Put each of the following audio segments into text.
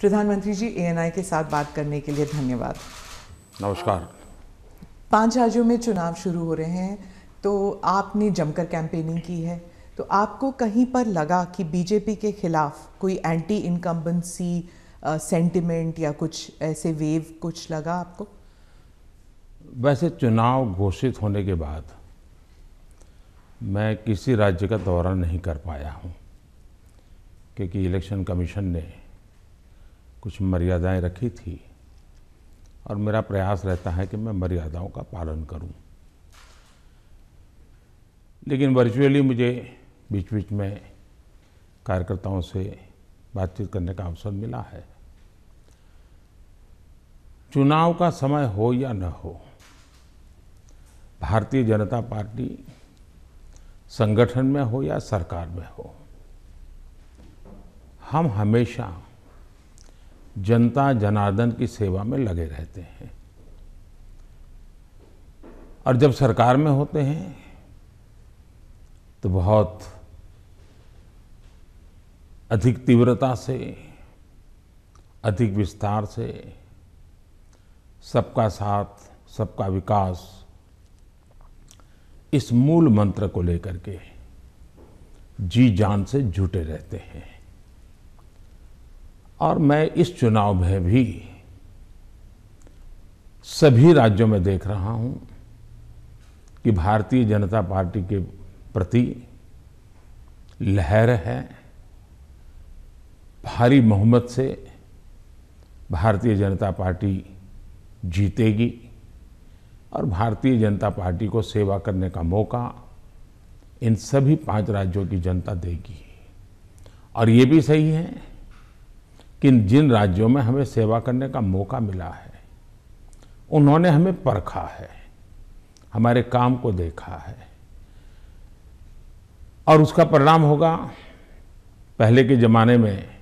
प्रधानमंत्री जी एएनआई के साथ बात करने के लिए धन्यवाद नमस्कार पांच राज्यों में चुनाव शुरू हो रहे हैं तो आपने जमकर कैंपेनिंग की है तो आपको कहीं पर लगा कि बीजेपी के खिलाफ कोई एंटी इनकम्बेंसी सेंटिमेंट या कुछ ऐसे वेव कुछ लगा आपको वैसे चुनाव घोषित होने के बाद मैं किसी राज्य का दौरा नहीं कर पाया हूँ क्योंकि इलेक्शन कमीशन ने कुछ मर्यादाएं रखी थी और मेरा प्रयास रहता है कि मैं मर्यादाओं का पालन करूं। लेकिन वर्चुअली मुझे बीच बीच में कार्यकर्ताओं से बातचीत करने का अवसर मिला है चुनाव का समय हो या न हो भारतीय जनता पार्टी संगठन में हो या सरकार में हो हम हमेशा जनता जनार्दन की सेवा में लगे रहते हैं और जब सरकार में होते हैं तो बहुत अधिक तीव्रता से अधिक विस्तार से सबका साथ सबका विकास इस मूल मंत्र को लेकर के जी जान से जुटे रहते हैं और मैं इस चुनाव में भी सभी राज्यों में देख रहा हूं कि भारतीय जनता पार्टी के प्रति लहर है भारी मोहम्मद से भारतीय जनता पार्टी जीतेगी और भारतीय जनता पार्टी को सेवा करने का मौका इन सभी पांच राज्यों की जनता देगी और ये भी सही है कि जिन राज्यों में हमें सेवा करने का मौका मिला है उन्होंने हमें परखा है हमारे काम को देखा है और उसका परिणाम होगा पहले के ज़माने में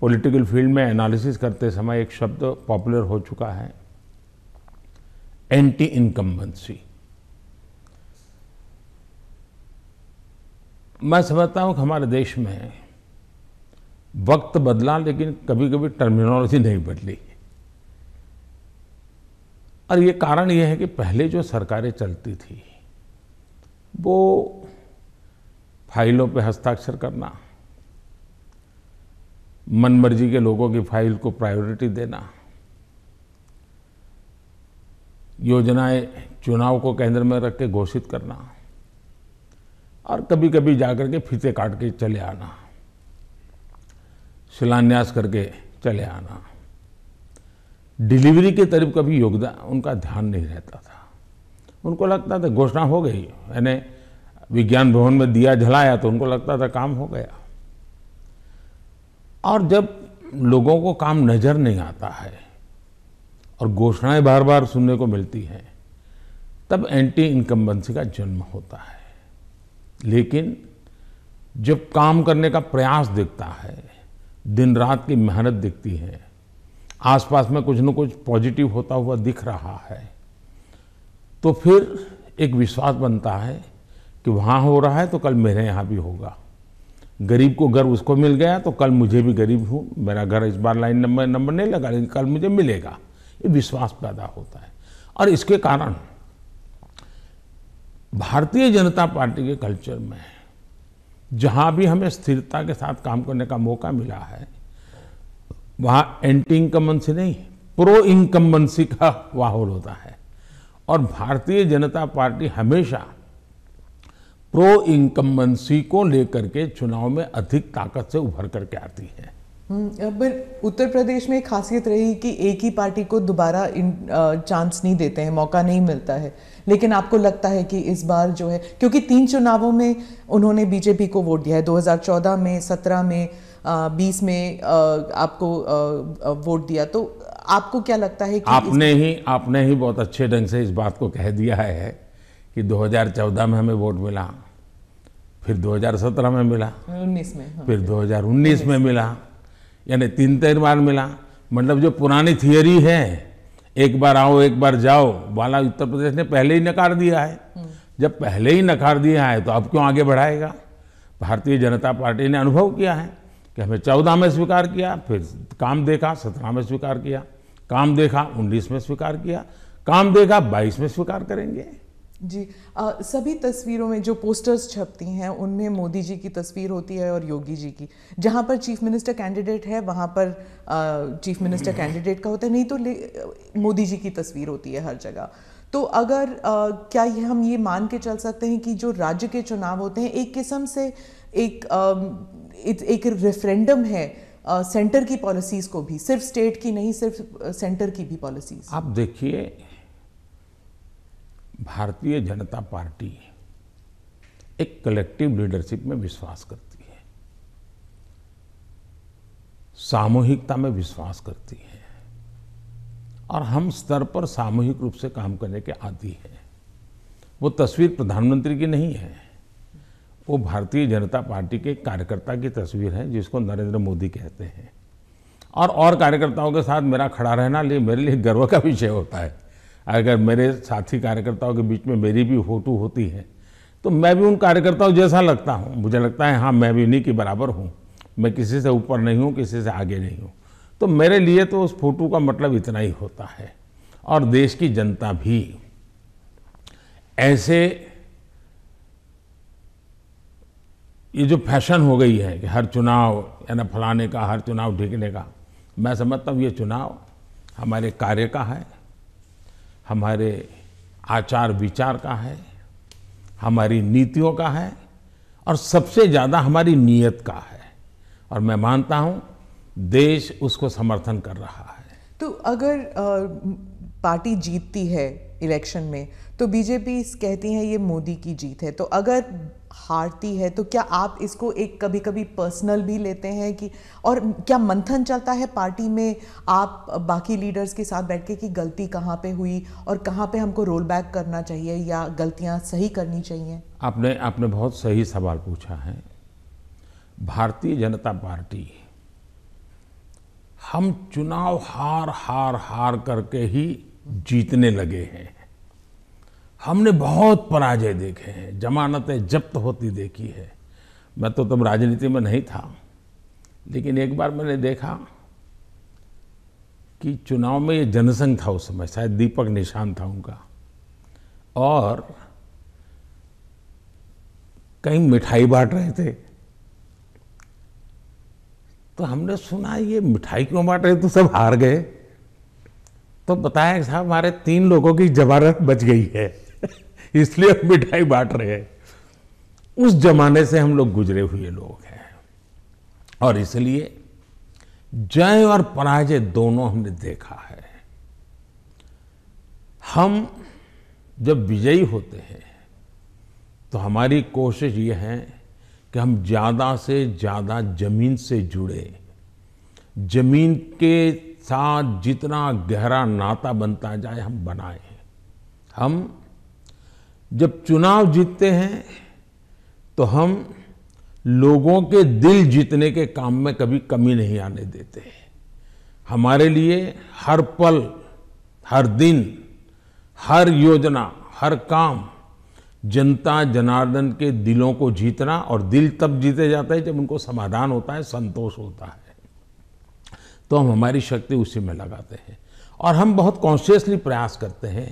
पॉलिटिकल फील्ड में एनालिसिस करते समय एक शब्द पॉपुलर हो चुका है एंटी इनकम्बेंसी मैं समझता हूँ कि हमारे देश में वक्त बदला लेकिन कभी कभी टर्मिनोलॉजी नहीं बदली और ये कारण ये है कि पहले जो सरकारें चलती थी वो फाइलों पे हस्ताक्षर करना मनमर्जी के लोगों की फाइल को प्रायोरिटी देना योजनाएं चुनाव को केंद्र में रख के घोषित करना और कभी कभी जाकर के फीते काट के चले आना शिलान्यास करके चले आना डिलीवरी के तरफ कभी योगदान उनका ध्यान नहीं रहता था उनको लगता था घोषणा हो गई यानी विज्ञान भवन में दिया जलाया तो उनको लगता था काम हो गया और जब लोगों को काम नज़र नहीं आता है और घोषणाएं बार बार सुनने को मिलती हैं तब एंटी इनकम्बेंसी का जन्म होता है लेकिन जब काम करने का प्रयास दिखता है दिन रात की मेहनत दिखती है आसपास में कुछ न कुछ पॉजिटिव होता हुआ दिख रहा है तो फिर एक विश्वास बनता है कि वहाँ हो रहा है तो कल मेरे यहाँ भी होगा गरीब को घर उसको मिल गया तो कल मुझे भी गरीब हूँ मेरा घर इस बार लाइन नंबर नंबर नहीं लगा लेकिन कल मुझे मिलेगा ये विश्वास पैदा होता है और इसके कारण भारतीय जनता पार्टी के कल्चर में जहां भी हमें स्थिरता के साथ काम करने का मौका मिला है वहां एंटी इनकम्बेंसी नहीं प्रो इनकम्बेंसी का माहौल होता है और भारतीय जनता पार्टी हमेशा प्रो इनकम्बेंसी को लेकर के चुनाव में अधिक ताकत से उभर करके आती है हम्म, बट उत्तर प्रदेश में खासियत रही कि एक ही पार्टी को दोबारा चांस नहीं देते हैं मौका नहीं मिलता है लेकिन आपको लगता है कि इस बार जो है क्योंकि तीन चुनावों में उन्होंने बीजेपी को वोट दिया है 2014 में 17 में बीस में आ, आपको आ, वोट दिया तो आपको क्या लगता है कि आपने ही आपने ही बहुत अच्छे ढंग से इस बात को कह दिया है कि 2014 में हमें वोट मिला फिर 2017 में मिला 19 में हाँ, फिर 2019 में मिला यानी तीन तीन बार मिला मतलब जो पुरानी थियोरी है एक बार आओ एक बार जाओ वाला उत्तर प्रदेश ने पहले ही नकार दिया है जब पहले ही नकार दिया है तो अब क्यों आगे बढ़ाएगा भारतीय जनता पार्टी ने अनुभव किया है कि हमें चौदह में स्वीकार किया फिर काम देखा सत्रह में स्वीकार किया काम देखा उन्नीस में स्वीकार किया काम देखा बाईस में स्वीकार करेंगे जी आ, सभी तस्वीरों में जो पोस्टर्स छपती हैं उनमें मोदी जी की तस्वीर होती है और योगी जी की जहाँ पर चीफ मिनिस्टर कैंडिडेट है वहाँ पर आ, चीफ मिनिस्टर कैंडिडेट का होता है नहीं तो मोदी जी की तस्वीर होती है हर जगह तो अगर आ, क्या ये हम ये मान के चल सकते हैं कि जो राज्य के चुनाव होते हैं एक किस्म से एक आ, एक रेफरेंडम है सेंटर की पॉलिसीज़ को भी सिर्फ स्टेट की नहीं सिर्फ सेंटर की भी पॉलिसीज़ आप देखिए भारतीय जनता पार्टी एक कलेक्टिव लीडरशिप में विश्वास करती है सामूहिकता में विश्वास करती है और हम स्तर पर सामूहिक रूप से काम करने के आदि हैं वो तस्वीर प्रधानमंत्री की नहीं है वो भारतीय जनता पार्टी के कार्यकर्ता की तस्वीर है जिसको नरेंद्र मोदी कहते हैं और और कार्यकर्ताओं के साथ मेरा खड़ा रहना लिए मेरे लिए गर्व का विषय होता है अगर मेरे साथी कार्यकर्ताओं के बीच में मेरी भी फोटो होती है तो मैं भी उन कार्यकर्ताओं जैसा लगता हूँ मुझे लगता है हाँ मैं भी उन्हीं के बराबर हूँ मैं किसी से ऊपर नहीं हूँ किसी से आगे नहीं हूँ तो मेरे लिए तो उस फोटो का मतलब इतना ही होता है और देश की जनता भी ऐसे ये जो फैशन हो गई है कि हर चुनाव या ना फलाने का हर चुनाव ढीकने का मैं समझता हूँ ये चुनाव हमारे कार्य का है हमारे आचार विचार का है हमारी नीतियों का है और सबसे ज़्यादा हमारी नीयत का है और मैं मानता हूँ देश उसको समर्थन कर रहा है तो अगर आ, पार्टी जीतती है इलेक्शन में तो बीजेपी कहती है ये मोदी की जीत है तो अगर हारती है तो क्या आप इसको एक कभी कभी पर्सनल भी लेते हैं कि और क्या मंथन चलता है पार्टी में आप बाकी लीडर्स के साथ बैठ के कि गलती कहाँ पे हुई और कहाँ पे हमको रोल बैक करना चाहिए या गलतियाँ सही करनी चाहिए आपने आपने बहुत सही सवाल पूछा है भारतीय जनता पार्टी हम चुनाव हार हार हार करके ही जीतने लगे हैं हमने बहुत पराजय देखे हैं जमानतें जब्त होती देखी है मैं तो तब राजनीति में नहीं था लेकिन एक बार मैंने देखा कि चुनाव में ये जनसंघ था उस समय शायद दीपक निशान था उनका और कहीं मिठाई बांट रहे थे तो हमने सुना ये मिठाई क्यों बांट रहे तो सब हार गए तो बताया साहब हमारे तीन लोगों की जमानत बच गई है इसलिए हम मिठाई बांट रहे हैं उस जमाने से हम लोग गुजरे हुए लोग हैं और इसलिए जय और पराजय दोनों हमने देखा है हम जब विजयी होते हैं तो हमारी कोशिश यह है कि हम ज़्यादा से ज़्यादा जमीन से जुड़े जमीन के साथ जितना गहरा नाता बनता जाए हम बनाए हम जब चुनाव जीतते हैं तो हम लोगों के दिल जीतने के काम में कभी कमी नहीं आने देते हमारे लिए हर पल हर दिन हर योजना हर काम जनता जनार्दन के दिलों को जीतना और दिल तब जीते जाते हैं जब उनको समाधान होता है संतोष होता है तो हम हमारी शक्ति उसी में लगाते हैं और हम बहुत कॉन्शियसली प्रयास करते हैं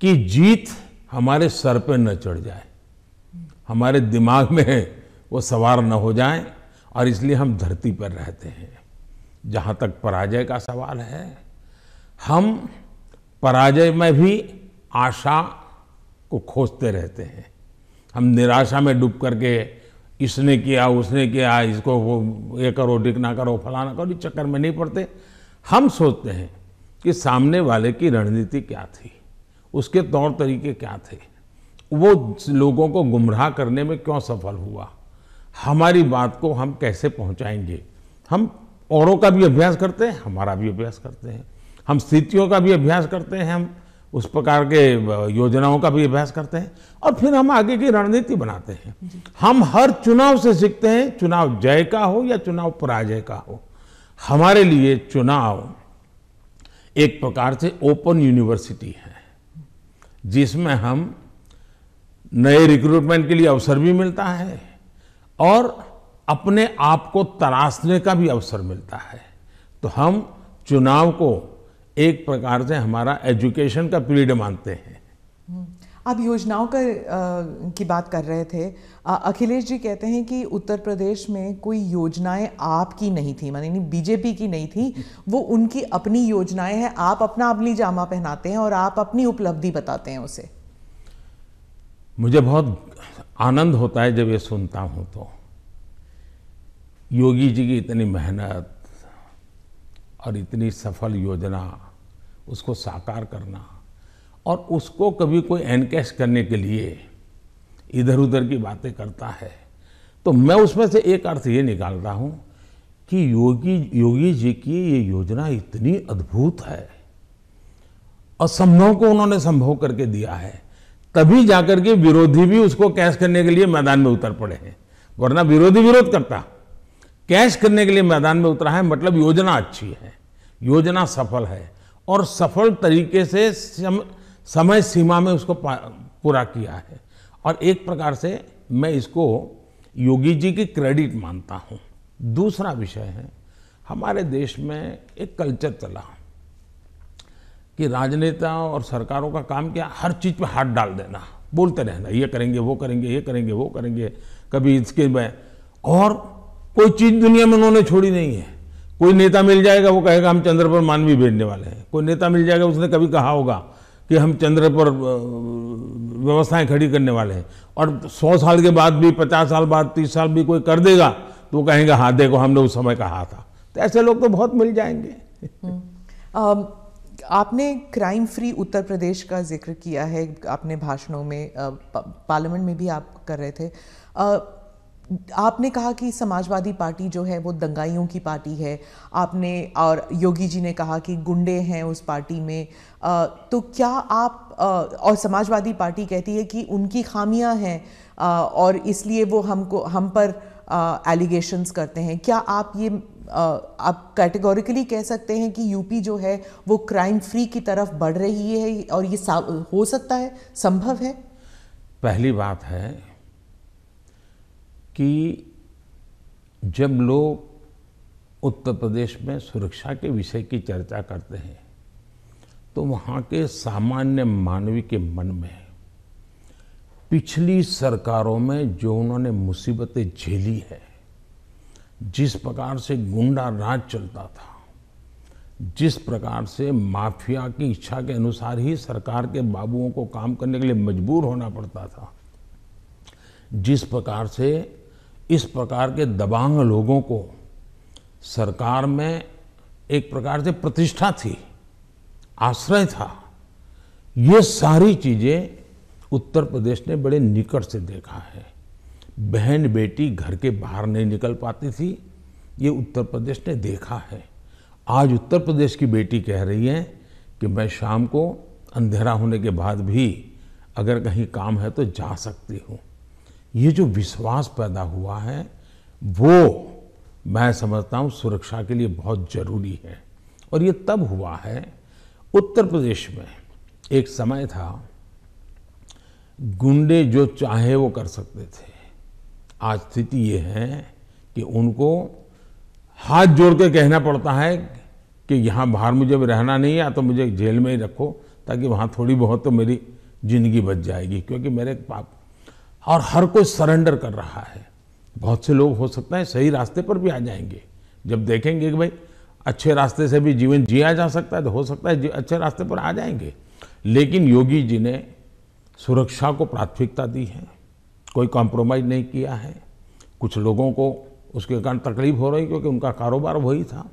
कि जीत हमारे सर पर न चढ़ जाए हमारे दिमाग में वो सवार न हो जाए और इसलिए हम धरती पर रहते हैं जहाँ तक पराजय का सवाल है हम पराजय में भी आशा को खोजते रहते हैं हम निराशा में डूब करके इसने किया उसने किया इसको वो ये करो डिक ना करो फलाना करो इस चक्कर में नहीं पड़ते हम सोचते हैं कि सामने वाले की रणनीति क्या थी उसके तौर तरीके क्या थे वो लोगों को गुमराह करने में क्यों सफल हुआ हमारी बात को हम कैसे पहुंचाएंगे हम औरों का भी अभ्यास करते हैं हमारा भी अभ्यास करते हैं हम स्थितियों का भी अभ्यास करते हैं हम उस प्रकार के योजनाओं का भी अभ्यास करते हैं और फिर हम आगे की रणनीति बनाते हैं हम हर चुनाव से सीखते हैं चुनाव जय का हो या चुनाव पराजय का हो हमारे लिए चुनाव एक प्रकार से ओपन यूनिवर्सिटी है जिसमें हम नए रिक्रूटमेंट के लिए अवसर भी मिलता है और अपने आप को तराशने का भी अवसर मिलता है तो हम चुनाव को एक प्रकार से हमारा एजुकेशन का पीरियड मानते हैं हम्म। आप योजनाओं का की बात कर रहे थे अखिलेश जी कहते हैं कि उत्तर प्रदेश में कोई योजनाएं आपकी नहीं थी मानी बीजेपी की नहीं थी वो उनकी अपनी योजनाएं हैं आप अपना अमली जामा पहनाते हैं और आप अपनी उपलब्धि बताते हैं उसे मुझे बहुत आनंद होता है जब ये सुनता हूँ तो योगी जी की इतनी मेहनत और इतनी सफल योजना उसको साकार करना और उसको कभी कोई एनकैश करने के लिए इधर उधर की बातें करता है तो मैं उसमें से एक अर्थ ये निकाल रहा हूँ कि योगी योगी जी की ये योजना इतनी अद्भुत है असंभव को उन्होंने संभव करके दिया है तभी जाकर के विरोधी भी उसको कैश करने के लिए मैदान में उतर पड़े हैं वरना विरोधी विरोध करता कैश करने के लिए मैदान में उतरा है मतलब योजना अच्छी है योजना सफल है और सफल तरीके से समय सीमा में उसको पूरा किया है और एक प्रकार से मैं इसको योगी जी की क्रेडिट मानता हूँ दूसरा विषय है हमारे देश में एक कल्चर चला कि राजनेता और सरकारों का काम क्या हर चीज़ पे हाथ डाल देना बोलते रहना ये करेंगे वो करेंगे ये करेंगे वो करेंगे कभी इसके में और कोई चीज़ दुनिया में उन्होंने छोड़ी नहीं है कोई नेता मिल जाएगा वो कहेगा हम चंद्र पर मानवी भेजने वाले हैं कोई नेता मिल जाएगा उसने कभी कहा होगा कि हम चंद्र पर व्यवस्थाएं खड़ी करने वाले हैं और सौ साल के बाद भी पचास साल बाद तीस साल भी कोई कर देगा तो कहेंगे हाँ देखो हमने उस समय कहा था तो ऐसे लोग तो बहुत मिल जाएंगे हम्म। आपने क्राइम फ्री उत्तर प्रदेश का जिक्र किया है अपने भाषणों में पार्लियामेंट में भी आप कर रहे थे आपने कहा कि समाजवादी पार्टी जो है वो दंगाइयों की पार्टी है आपने और योगी जी ने कहा कि गुंडे हैं उस पार्टी में आ, तो क्या आप आ, और समाजवादी पार्टी कहती है कि उनकी खामियां हैं और इसलिए वो हमको हम पर एलिगेशंस करते हैं क्या आप ये आ, आप कैटेगोरिकली कह सकते हैं कि यूपी जो है वो क्राइम फ्री की तरफ बढ़ रही है और ये हो सकता है संभव है पहली बात है कि जब लोग उत्तर प्रदेश में सुरक्षा के विषय की चर्चा करते हैं तो वहाँ के सामान्य मानवी के मन में पिछली सरकारों में जो उन्होंने मुसीबतें झेली है जिस प्रकार से गुंडा राज चलता था जिस प्रकार से माफिया की इच्छा के अनुसार ही सरकार के बाबुओं को काम करने के लिए मजबूर होना पड़ता था जिस प्रकार से इस प्रकार के दबांग लोगों को सरकार में एक प्रकार से प्रतिष्ठा थी आश्रय था ये सारी चीज़ें उत्तर प्रदेश ने बड़े निकट से देखा है बहन बेटी घर के बाहर नहीं निकल पाती थी ये उत्तर प्रदेश ने देखा है आज उत्तर प्रदेश की बेटी कह रही है कि मैं शाम को अंधेरा होने के बाद भी अगर कहीं काम है तो जा सकती हूँ ये जो विश्वास पैदा हुआ है वो मैं समझता हूँ सुरक्षा के लिए बहुत ज़रूरी है और ये तब हुआ है उत्तर प्रदेश में एक समय था गुंडे जो चाहे वो कर सकते थे आज स्थिति ये है कि उनको हाथ जोड़ के कहना पड़ता है कि यहाँ बाहर मुझे रहना नहीं है तो मुझे जेल में ही रखो ताकि वहाँ थोड़ी बहुत तो मेरी ज़िंदगी बच जाएगी क्योंकि मेरे पाप और हर कोई सरेंडर कर रहा है बहुत से लोग हो सकता है सही रास्ते पर भी आ जाएंगे जब देखेंगे कि भाई अच्छे रास्ते से भी जीवन जिया जा सकता है तो हो सकता है अच्छे रास्ते पर आ जाएंगे लेकिन योगी जी ने सुरक्षा को प्राथमिकता दी है कोई कॉम्प्रोमाइज़ नहीं किया है कुछ लोगों को उसके कारण तकलीफ हो रही क्योंकि उनका कारोबार वही था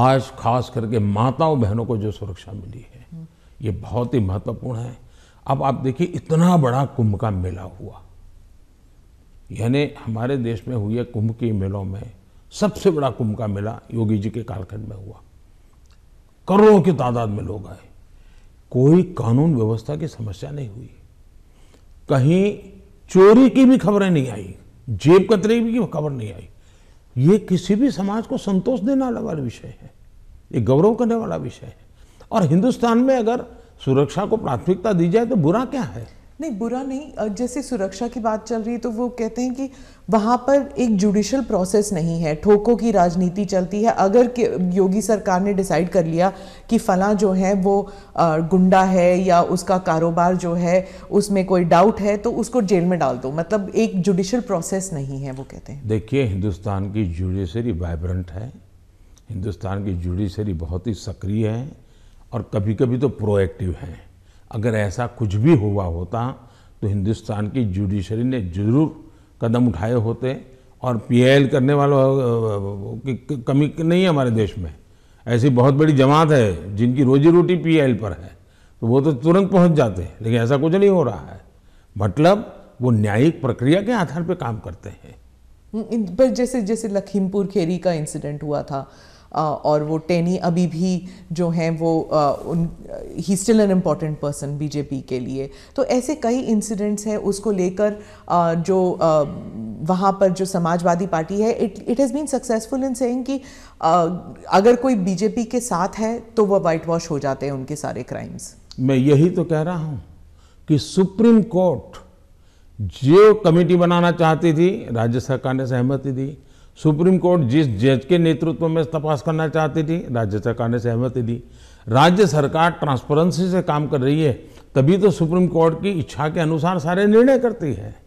आज खास करके माताओं बहनों को जो सुरक्षा मिली है ये बहुत ही महत्वपूर्ण है अब आप देखिए इतना बड़ा कुंभ का मेला हुआ यानी हमारे देश में हुए कुंभ के मेलों में सबसे बड़ा कुंभ का मेला योगी जी के कालखंड में हुआ करोड़ों की तादाद में लोग आए कोई कानून व्यवस्था की समस्या नहीं हुई कहीं चोरी की भी खबरें नहीं आई जेब कतरे की खबर नहीं आई ये किसी भी समाज को संतोष देने वाला विषय है ये गौरव करने वाला विषय है और हिंदुस्तान में अगर सुरक्षा को प्राथमिकता दी जाए तो बुरा क्या है नहीं बुरा नहीं जैसे सुरक्षा की बात चल रही है तो वो कहते हैं कि वहाँ पर एक जुडिशल प्रोसेस नहीं है ठोकों की राजनीति चलती है अगर योगी सरकार ने डिसाइड कर लिया कि फला जो है वो गुंडा है या उसका कारोबार जो है उसमें कोई डाउट है तो उसको जेल में डाल दो मतलब एक जुडिशल प्रोसेस नहीं है वो कहते हैं देखिए हिंदुस्तान की जुडिशरी वाइब्रेंट है हिंदुस्तान की जुडिशरी बहुत ही सक्रिय है और कभी कभी तो प्रोएक्टिव हैं अगर ऐसा कुछ भी हुआ होता तो हिंदुस्तान की जुडिशरी ने जरूर कदम उठाए होते और पीएल करने वालों की कमी नहीं है हमारे देश में ऐसी बहुत बड़ी जमात है जिनकी रोजी रोटी पीएल पर है तो वो तो तुरंत पहुंच जाते हैं लेकिन ऐसा कुछ नहीं हो रहा है मतलब वो न्यायिक प्रक्रिया के आधार पर काम करते हैं पर जैसे जैसे लखीमपुर खेरी का इंसिडेंट हुआ था और वो टेनी अभी भी जो हैं वो उन ही still an important person BJP के लिए तो ऐसे कई इंसिडेंट्स हैं उसको लेकर जो वहाँ पर जो समाजवादी पार्टी है it it has been successful in saying कि अगर कोई बीजेपी के साथ है तो वह वाइट वॉश हो जाते हैं उनके सारे क्राइम्स मैं यही तो कह रहा हूँ कि सुप्रीम कोर्ट जो कमेटी बनाना चाहती थी राज्य सरकार ने सहमति दी सुप्रीम कोर्ट जिस जज के नेतृत्व में तपास करना चाहती थी राज्य सरकार ने सहमति दी राज्य सरकार ट्रांसपेरेंसी से काम कर रही है तभी तो सुप्रीम कोर्ट की इच्छा के अनुसार सारे निर्णय करती है